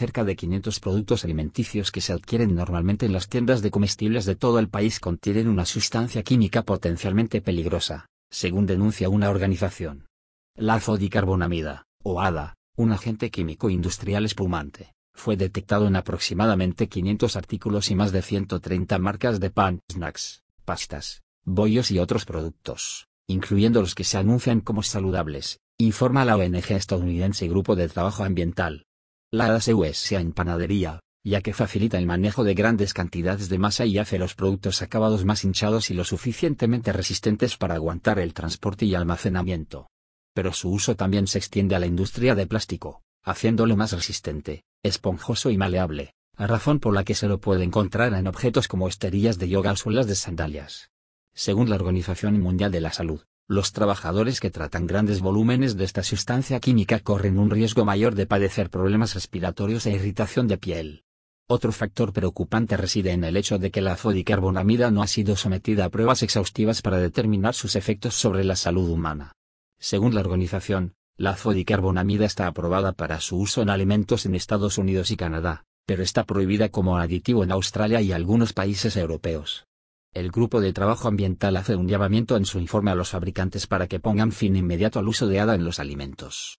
cerca de 500 productos alimenticios que se adquieren normalmente en las tiendas de comestibles de todo el país contienen una sustancia química potencialmente peligrosa, según denuncia una organización. La azodicarbonamida, o ADA, un agente químico industrial espumante, fue detectado en aproximadamente 500 artículos y más de 130 marcas de pan, snacks, pastas, bollos y otros productos, incluyendo los que se anuncian como saludables, informa la ONG estadounidense Grupo de Trabajo Ambiental, la sea en panadería, ya que facilita el manejo de grandes cantidades de masa y hace los productos acabados más hinchados y lo suficientemente resistentes para aguantar el transporte y almacenamiento. Pero su uso también se extiende a la industria de plástico, haciéndolo más resistente, esponjoso y maleable, a razón por la que se lo puede encontrar en objetos como esterillas de yoga o suelas de sandalias. Según la Organización Mundial de la Salud, los trabajadores que tratan grandes volúmenes de esta sustancia química corren un riesgo mayor de padecer problemas respiratorios e irritación de piel. Otro factor preocupante reside en el hecho de que la azodicarbonamida no ha sido sometida a pruebas exhaustivas para determinar sus efectos sobre la salud humana. Según la organización, la azodicarbonamida está aprobada para su uso en alimentos en Estados Unidos y Canadá, pero está prohibida como aditivo en Australia y algunos países europeos. El Grupo de Trabajo Ambiental hace un llamamiento en su informe a los fabricantes para que pongan fin inmediato al uso de hada en los alimentos.